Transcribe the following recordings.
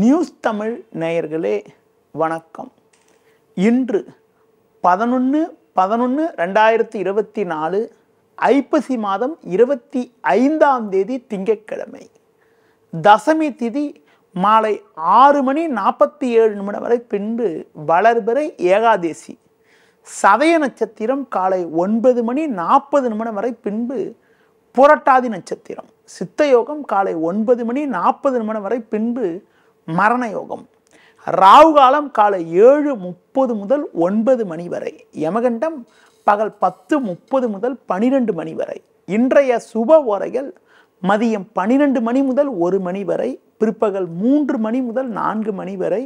news Tamil நேயர்களே வணக்கம் இன்று பதினொன்று பதினொன்று ரெண்டாயிரத்தி இருபத்தி நாலு ஐப்பசி மாதம் இருபத்தி ஐந்தாம் தேதி திங்கட்கிழமை தசமி திதி மாலை ஆறு மணி நாற்பத்தி ஏழு நிமிடம் வரை பின்பு வளர்பிறை ஏகாதேசி சதய நட்சத்திரம் காலை ஒன்பது மணி நாற்பது நிமிடம் வரை பின்பு புரட்டாதி நட்சத்திரம் சித்தயோகம் காலை ஒன்பது மணி நாற்பது நிமிடம் வரை பின்பு மரண யோகம் ராகு காலம் காலை ஏழு முப்பது முதல் ஒன்பது மணி வரை யமகண்டம் பகல் பத்து முப்பது முதல் பனிரெண்டு மணி வரை இன்றைய சுப உரைகள் மதியம் பனிரெண்டு மணி முதல் ஒரு மணி வரை பிற்பகல் மூன்று மணி முதல் நான்கு மணி வரை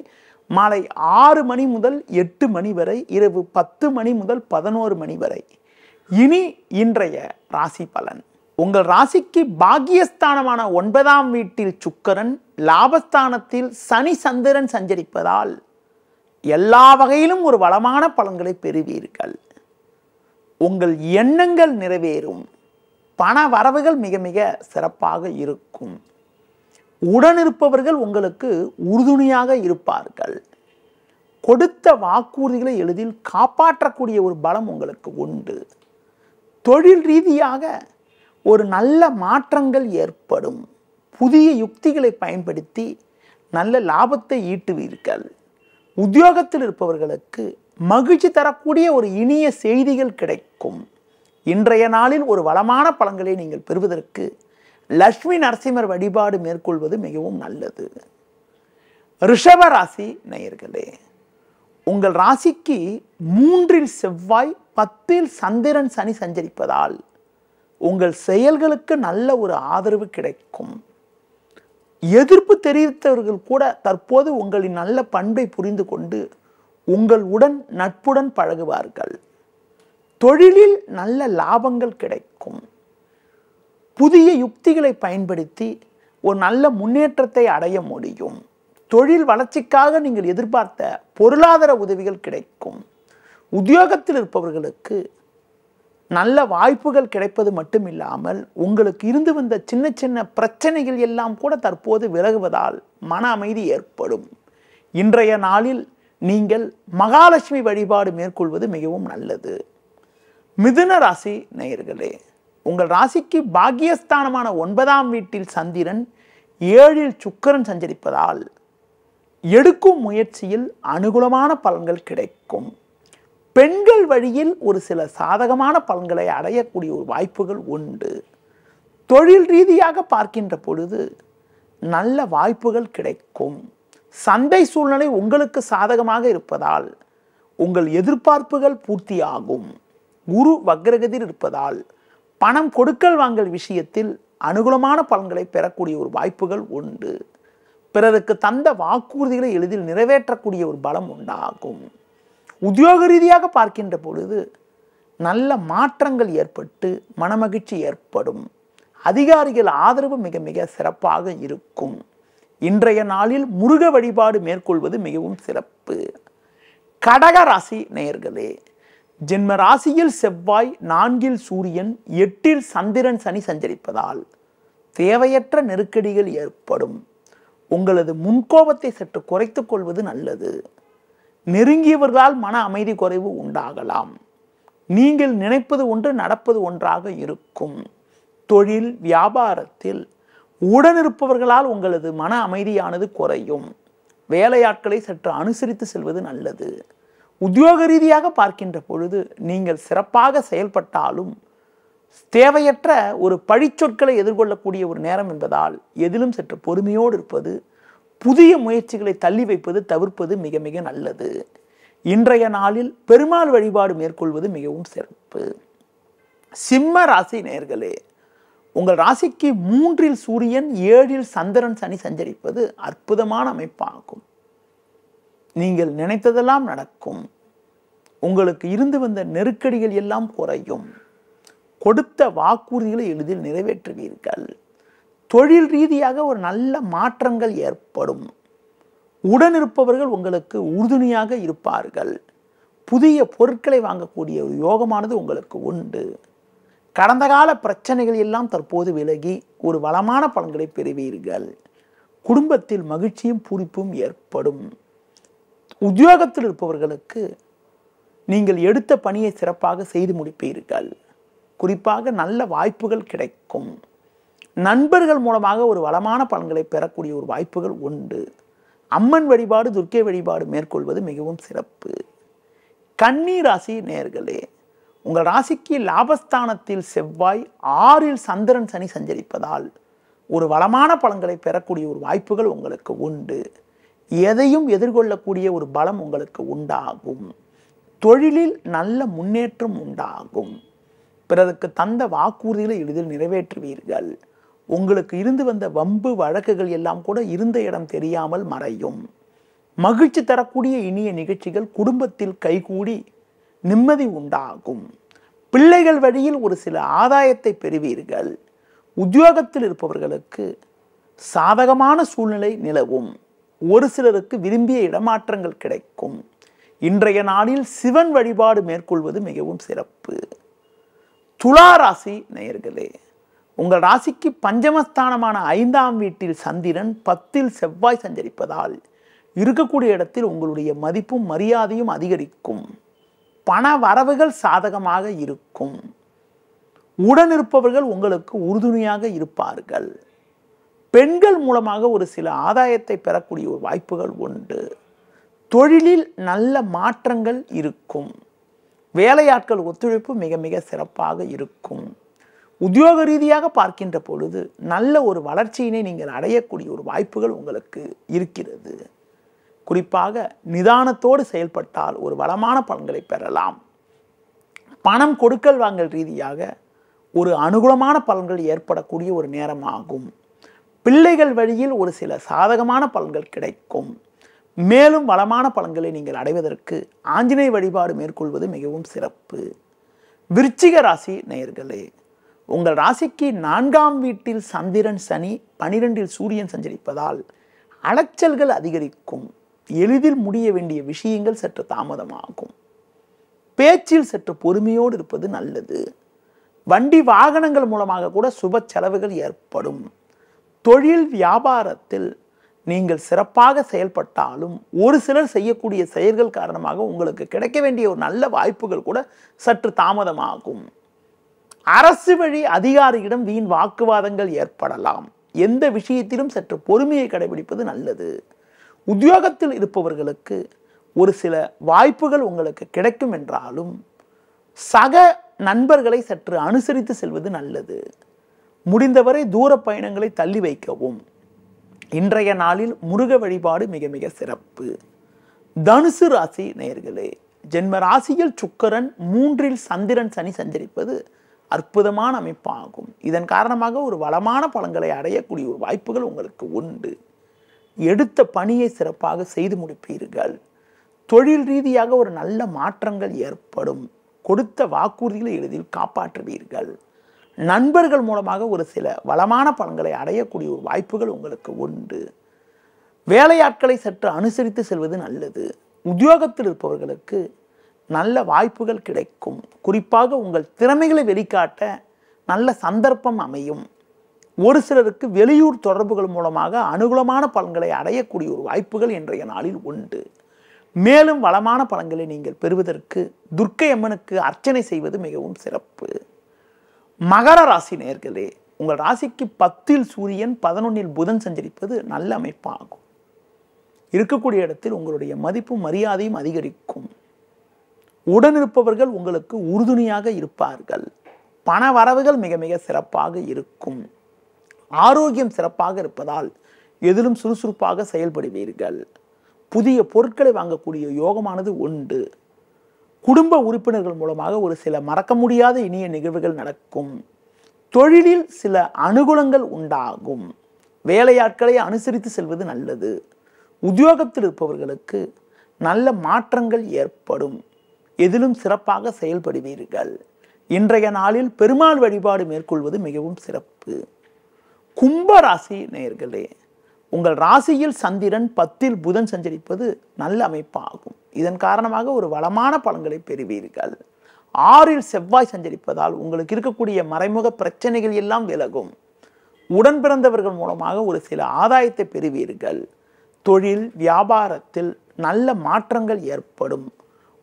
மாலை ஆறு மணி முதல் எட்டு மணி வரை இரவு பத்து மணி முதல் பதினோரு மணி வரை இனி இன்றைய ராசி பலன் உங்கள் ராசிக்கு பாக்கியஸ்தானமான ஒன்பதாம் வீட்டில் சுக்கரன் லாபஸ்தானத்தில் சனி சந்திரன் சஞ்சரிப்பதால் எல்லா வகையிலும் ஒரு வளமான பலன்களை பெறுவீர்கள் உங்கள் எண்ணங்கள் நிறைவேறும் பண வரவுகள் மிக மிக சிறப்பாக இருக்கும் உடனிருப்பவர்கள் உங்களுக்கு உறுதுணையாக இருப்பார்கள் கொடுத்த வாக்குறுதிகளை எளிதில் காப்பாற்றக்கூடிய ஒரு பலம் உங்களுக்கு உண்டு தொழில் ரீதியாக ஒரு நல்ல மாற்றங்கள் ஏற்படும் புதிய யுக்திகளை பயன்படுத்தி நல்ல லாபத்தை ஈட்டுவீர்கள் உத்தியோகத்தில் இருப்பவர்களுக்கு மகிழ்ச்சி தரக்கூடிய ஒரு இனிய செய்திகள் கிடைக்கும் இன்றைய நாளில் ஒரு வளமான பழங்களை நீங்கள் பெறுவதற்கு லக்ஷ்மி நரசிம்மர் வழிபாடு மேற்கொள்வது மிகவும் நல்லது ரிஷப ராசி நேயர்களே உங்கள் ராசிக்கு மூன்றில் செவ்வாய் பத்தில் சந்திரன் சனி சஞ்சரிப்பதால் உங்கள் செயல்களுக்கு நல்ல ஒரு ஆதரவு கிடைக்கும் எதிர்ப்பு தெரிவித்தவர்கள் கூட தற்போது உங்களின் நல்ல பண்பை புரிந்து கொண்டு உங்களுடன் நட்புடன் பழகுவார்கள் தொழிலில் நல்ல லாபங்கள் கிடைக்கும் புதிய யுக்திகளை பயன்படுத்தி ஒரு நல்ல முன்னேற்றத்தை அடைய முடியும் தொழில் வளர்ச்சிக்காக நீங்கள் எதிர்பார்த்த பொருளாதார உதவிகள் கிடைக்கும் உத்தியோகத்தில் இருப்பவர்களுக்கு நல்ல வாய்ப்புகள் கிடைப்பது மட்டும் இல்லாமல் உங்களுக்கு இருந்து வந்த சின்ன சின்ன பிரச்சனைகள் எல்லாம் கூட தற்போது விலகுவதால் மன அமைதி ஏற்படும் இன்றைய நாளில் நீங்கள் மகாலட்சுமி வழிபாடு மேற்கொள்வது மிகவும் நல்லது மிதுன ராசி நேயர்களே உங்கள் ராசிக்கு பாக்கியஸ்தானமான ஒன்பதாம் வீட்டில் சந்திரன் ஏழில் சுக்கரன் சஞ்சரிப்பதால் எடுக்கும் முயற்சியில் அனுகூலமான பலன்கள் கிடைக்கும் பெண்கள் வழியில் ஒரு சில சாதகமான பலன்களை அடையக்கூடிய ஒரு வாய்ப்புகள் உண்டு தொழில் ரீதியாக பார்க்கின்ற பொழுது நல்ல வாய்ப்புகள் கிடைக்கும் சந்தை சூழ்நிலை உங்களுக்கு சாதகமாக இருப்பதால் உங்கள் எதிர்பார்ப்புகள் பூர்த்தியாகும் குரு வக்ரகதிர் இருப்பதால் பணம் கொடுக்கல் வாங்கல் விஷயத்தில் அனுகூலமான பலன்களை பெறக்கூடிய ஒரு வாய்ப்புகள் உண்டு பிறருக்கு தந்த வாக்குறுதிகளை எளிதில் நிறைவேற்றக்கூடிய ஒரு பலம் உண்டாகும் உத்தியோக ரீதியாக பார்க்கின்ற பொழுது நல்ல மாற்றங்கள் ஏற்பட்டு மனமகிழ்ச்சி ஏற்படும் அதிகாரிகள் ஆதரவு மிக மிக சிறப்பாக இருக்கும் இன்றைய நாளில் முருக வழிபாடு மேற்கொள்வது மிகவும் சிறப்பு கடக ராசி நேயர்களே ஜென்ம ராசியில் செவ்வாய் நான்கில் சூரியன் எட்டில் சந்திரன் சனி சஞ்சரிப்பதால் தேவையற்ற நெருக்கடிகள் ஏற்படும் உங்களது முன்கோபத்தை சற்று குறைத்துக் கொள்வது நல்லது நெருங்கியவர்களால் மன அமைதி குறைவு உண்டாகலாம் நீங்கள் நினைப்பது ஒன்று நடப்பது ஒன்றாக இருக்கும் தொழில் வியாபாரத்தில் உடனிருப்பவர்களால் உங்களது மன அமைதியானது குறையும் வேலையாட்களை சற்று அனுசரித்து செல்வது நல்லது உத்தியோக ரீதியாக பார்க்கின்ற பொழுது நீங்கள் சிறப்பாக செயல்பட்டாலும் தேவையற்ற ஒரு பழிச்சொற்களை எதிர்கொள்ளக்கூடிய ஒரு நேரம் என்பதால் எதிலும் சற்று பொறுமையோடு இருப்பது புதிய முயற்சிகளை தள்ளி வைப்பது தவிர்ப்பது மிக மிக நல்லது இன்றைய நாளில் பெருமாள் வழிபாடு மேற்கொள்வது மிகவும் சிறப்பு சிம்ம ராசி நேர்களே உங்கள் ராசிக்கு மூன்றில் சூரியன் ஏழில் சந்திரன் சனி சஞ்சரிப்பது அற்புதமான அமைப்பாகும் நீங்கள் நினைத்ததெல்லாம் நடக்கும் உங்களுக்கு இருந்து வந்த நெருக்கடிகள் எல்லாம் குறையும் கொடுத்த வாக்குறுதிகளை எளிதில் நிறைவேற்றுவீர்கள் தொழில் ரீதியாக ஒரு நல்ல மாற்றங்கள் ஏற்படும் உடன் இருப்பவர்கள் உங்களுக்கு உறுதுணையாக இருப்பார்கள் புதிய பொருட்களை வாங்கக்கூடிய ஒரு யோகமானது உங்களுக்கு உண்டு கடந்த கால பிரச்சனைகள் எல்லாம் தற்போது விலகி ஒரு வளமான பலன்களை பெறுவீர்கள் குடும்பத்தில் மகிழ்ச்சியும் பூரிப்பும் ஏற்படும் உத்தியோகத்தில் இருப்பவர்களுக்கு நீங்கள் எடுத்த பணியை சிறப்பாக செய்து முடிப்பீர்கள் குறிப்பாக நல்ல வாய்ப்புகள் கிடைக்கும் நண்பர்கள் மூலமாக ஒரு வளமான பலன்களை பெறக்கூடிய ஒரு வாய்ப்புகள் உண்டு அம்மன் வழிபாடு துர்க்கை வழிபாடு மேற்கொள்வது மிகவும் சிறப்பு கன்னி ராசி நேர்களே உங்கள் ராசிக்கு லாபஸ்தானத்தில் செவ்வாய் ஆறில் சந்திரன் சனி சஞ்சரிப்பதால் ஒரு வளமான பலன்களை பெறக்கூடிய ஒரு வாய்ப்புகள் உங்களுக்கு உண்டு எதையும் எதிர்கொள்ளக்கூடிய ஒரு பலம் உங்களுக்கு உண்டாகும் தொழிலில் நல்ல முன்னேற்றம் உண்டாகும் பிறருக்கு தந்த வாக்குறுதிகளை எளிதில் நிறைவேற்றுவீர்கள் உங்களுக்கு இருந்து வந்த வம்பு வழக்குகள் எல்லாம் கூட இருந்த இடம் தெரியாமல் மறையும் மகிழ்ச்சி தரக்கூடிய இனிய நிகழ்ச்சிகள் குடும்பத்தில் கைகூடி நிம்மதி உண்டாகும் பிள்ளைகள் வழியில் ஒரு சில ஆதாயத்தை பெறுவீர்கள் உத்தியோகத்தில் இருப்பவர்களுக்கு சாதகமான சூழ்நிலை நிலவும் ஒரு சிலருக்கு விரும்பிய இடமாற்றங்கள் கிடைக்கும் இன்றைய நாளில் சிவன் வழிபாடு மேற்கொள்வது மிகவும் சிறப்பு துளாராசி நேயர்களே உங்கள் ராசிக்கு பஞ்சமஸ்தானமான ஐந்தாம் வீட்டில் சந்திரன் பத்தில் செவ்வாய் சஞ்சரிப்பதால் இருக்கக்கூடிய இடத்தில் உங்களுடைய மதிப்பும் மரியாதையும் அதிகரிக்கும் பண வரவுகள் சாதகமாக இருக்கும் உடனிருப்பவர்கள் உங்களுக்கு உறுதுணையாக இருப்பார்கள் பெண்கள் மூலமாக ஒரு சில ஆதாயத்தை பெறக்கூடிய ஒரு வாய்ப்புகள் உண்டு தொழிலில் நல்ல மாற்றங்கள் இருக்கும் வேலையாட்கள் ஒத்துழைப்பு மிக மிக சிறப்பாக இருக்கும் உத்தியோக ரீதியாக பார்க்கின்ற பொழுது நல்ல ஒரு வளர்ச்சியினை நீங்கள் அடையக்கூடிய ஒரு வாய்ப்புகள் உங்களுக்கு இருக்கிறது குறிப்பாக நிதானத்தோடு செயல்பட்டால் ஒரு வளமான பலன்களை பெறலாம் பணம் கொடுக்கல் வாங்கல் ரீதியாக ஒரு அனுகூலமான பலன்கள் ஏற்படக்கூடிய ஒரு நேரமாகும் பிள்ளைகள் வழியில் ஒரு சில சாதகமான பலன்கள் கிடைக்கும் மேலும் வளமான பலன்களை நீங்கள் அடைவதற்கு ஆஞ்சநேய வழிபாடு மேற்கொள்வது மிகவும் சிறப்பு விருச்சிக ராசி நேயர்களே உங்கள் ராசிக்கு நான்காம் வீட்டில் சந்திரன் சனி பனிரெண்டில் சூரியன் சஞ்சரிப்பதால் அலைச்சல்கள் அதிகரிக்கும் எளிதில் முடிய வேண்டிய விஷயங்கள் சற்று தாமதமாகும் பேச்சில் சற்று பொறுமையோடு இருப்பது நல்லது வண்டி வாகனங்கள் மூலமாக கூட சுப செலவுகள் ஏற்படும் தொழில் வியாபாரத்தில் நீங்கள் சிறப்பாக செயல்பட்டாலும் ஒரு சிலர் செய்யக்கூடிய செயல்கள் காரணமாக உங்களுக்கு கிடைக்க வேண்டிய ஒரு நல்ல வாய்ப்புகள் கூட சற்று தாமதமாகும் அரசு வழி அதிகாரியிடம் வீண் வாக்குவாதங்கள் ஏற்படலாம் எந்த விஷயத்திலும் சற்று பொறுமையை கடைபிடிப்பது நல்லது உத்தியோகத்தில் இருப்பவர்களுக்கு ஒரு சில வாய்ப்புகள் உங்களுக்கு கிடைக்கும் என்றாலும் சக நண்பர்களை சற்று அனுசரித்து செல்வது நல்லது முடிந்தவரை தூர பயணங்களை தள்ளி வைக்கவும் இன்றைய நாளில் முருக வழிபாடு மிக மிக சிறப்பு தனுசு ராசி நேர்களே ஜென்ம ராசியில் சுக்கரன் மூன்றில் சந்திரன் சனி சஞ்சரிப்பது அற்புதமான அமைப்பாகும் இதன் காரணமாக ஒரு வளமான பலன்களை அடையக்கூடிய ஒரு வாய்ப்புகள் உங்களுக்கு உண்டு எடுத்த பணியை சிறப்பாக செய்து முடிப்பீர்கள் தொழில் ரீதியாக ஒரு நல்ல மாற்றங்கள் ஏற்படும் கொடுத்த வாக்குறுதிகளை எளிதில் காப்பாற்றுவீர்கள் நண்பர்கள் மூலமாக ஒரு சில வளமான பலன்களை அடையக்கூடிய ஒரு வாய்ப்புகள் உங்களுக்கு உண்டு வேலையாட்களை சற்று அனுசரித்து செல்வது நல்லது உத்தியோகத்தில் இருப்பவர்களுக்கு நல்ல வாய்ப்புகள் கிடைக்கும் குறிப்பாக உங்கள் திறமைகளை வெளிக்காட்ட நல்ல சந்தர்ப்பம் அமையும் ஒரு சிலருக்கு வெளியூர் தொடர்புகள் மூலமாக அனுகூலமான பலன்களை அடையக்கூடிய ஒரு வாய்ப்புகள் இன்றைய நாளில் உண்டு மேலும் வளமான பலன்களை நீங்கள் பெறுவதற்கு துர்க்கை அம்மனுக்கு அர்ச்சனை செய்வது மிகவும் சிறப்பு மகர ராசி நேர்களே உங்கள் ராசிக்கு பத்தில் சூரியன் பதினொன்னில் புதன் சஞ்சரிப்பது நல்ல அமைப்பாகும் இருக்கக்கூடிய இடத்தில் உங்களுடைய மதிப்பும் மரியாதையும் அதிகரிக்கும் உடனிருப்பவர்கள் உங்களுக்கு உறுதுணையாக இருப்பார்கள் பண வரவுகள் மிக மிக சிறப்பாக இருக்கும் ஆரோக்கியம் சிறப்பாக இருப்பதால் எதிலும் சுறுசுறுப்பாக செயல்படுவீர்கள் புதிய பொருட்களை வாங்கக்கூடிய யோகமானது உண்டு குடும்ப உறுப்பினர்கள் மூலமாக ஒரு சில மறக்க முடியாத இனிய நிகழ்வுகள் நடக்கும் தொழிலில் சில அனுகூலங்கள் உண்டாகும் வேலையாட்களை அனுசரித்து செல்வது நல்லது உத்தியோகத்தில் இருப்பவர்களுக்கு நல்ல மாற்றங்கள் ஏற்படும் எதிலும் சிறப்பாக செயல்படுவீர்கள் இன்றைய நாளில் பெருமாள் வழிபாடு மேற்கொள்வது மிகவும் சிறப்பு கும்ப ராசி நேர்களே உங்கள் ராசியில் சந்திரன் பத்தில் புதன் சஞ்சரிப்பது நல்ல அமைப்பாகும் இதன் காரணமாக ஒரு வளமான பலன்களை பெறுவீர்கள் ஆறில் செவ்வாய் சஞ்சரிப்பதால் உங்களுக்கு இருக்கக்கூடிய மறைமுக பிரச்சனைகள் எல்லாம் விலகும் உடன் பிறந்தவர்கள் மூலமாக ஒரு சில ஆதாயத்தை பெறுவீர்கள் தொழில் வியாபாரத்தில் நல்ல மாற்றங்கள் ஏற்படும்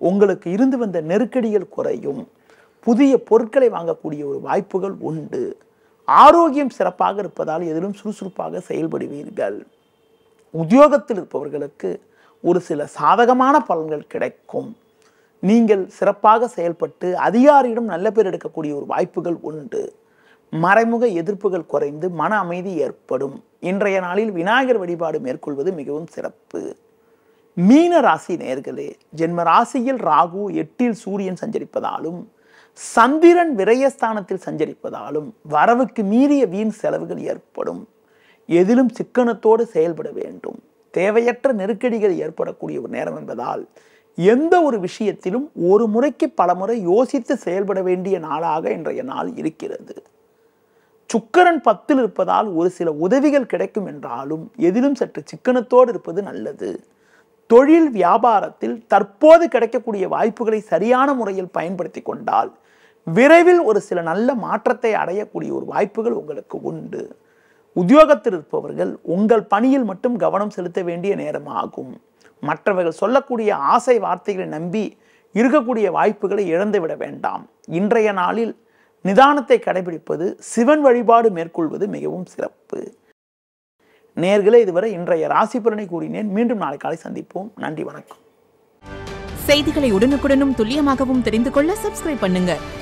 உங்களுக்கு இருந்து வந்த நெருக்கடிகள் குறையும் புதிய பொருட்களை வாங்கக்கூடிய ஒரு வாய்ப்புகள் உண்டு ஆரோக்கியம் சிறப்பாக இருப்பதால் எதிலும் சுறுசுறுப்பாக செயல்படுவீர்கள் உத்தியோகத்தில் இருப்பவர்களுக்கு ஒரு சில சாதகமான பலன்கள் கிடைக்கும் நீங்கள் சிறப்பாக செயல்பட்டு அதிகாரியிடம் நல்ல பேர் எடுக்கக்கூடிய ஒரு வாய்ப்புகள் உண்டு மறைமுக எதிர்ப்புகள் குறைந்து மன அமைதி ஏற்படும் இன்றைய நாளில் விநாயகர் வழிபாடு மேற்கொள்வது மிகவும் சிறப்பு மீன ராசி நேர்களே ஜென்ம ராசியில் ராகு எட்டில் சூரியன் சஞ்சரிப்பதாலும் சந்திரன் விரயஸ்தானத்தில் சஞ்சரிப்பதாலும் வரவுக்கு மீறிய வீண் செலவுகள் ஏற்படும் எதிலும் சிக்கனத்தோடு செயல்பட வேண்டும் தேவையற்ற நெருக்கடிகள் ஏற்படக்கூடிய ஒரு நேரம் என்பதால் எந்த ஒரு விஷயத்திலும் ஒரு முறைக்கு பலமுறை யோசித்து செயல்பட வேண்டிய நாளாக இன்றைய நாள் இருக்கிறது சுக்கரன் பத்தில் இருப்பதால் ஒரு சில உதவிகள் கிடைக்கும் என்றாலும் எதிலும் சற்று சிக்கனத்தோடு இருப்பது நல்லது தொழில் வியாபாரத்தில் தற்போது கிடைக்கக்கூடிய வாய்ப்புகளை சரியான முறையில் பயன்படுத்தி கொண்டால் விரைவில் ஒரு சில நல்ல மாற்றத்தை அடையக்கூடிய ஒரு வாய்ப்புகள் உங்களுக்கு உண்டு உத்தியோகத்தில் இருப்பவர்கள் உங்கள் பணியில் மட்டும் கவனம் செலுத்த வேண்டிய நேரமாகும் மற்றவர்கள் சொல்லக்கூடிய ஆசை வார்த்தைகளை நம்பி இருக்கக்கூடிய வாய்ப்புகளை இழந்துவிட வேண்டாம் இன்றைய நாளில் நிதானத்தை கடைபிடிப்பது சிவன் வழிபாடு மேற்கொள்வது மிகவும் சிறப்பு நேர்களே இதுவரை இன்றைய ராசி பலனை கூறினேன் மீண்டும் நாளை காலை சந்திப்போம் நன்றி வணக்கம் செய்திகளை உடனுக்குடனும் துல்லியமாகவும் தெரிந்து கொள்ள சப்ஸ்கிரைப் பண்ணுங்க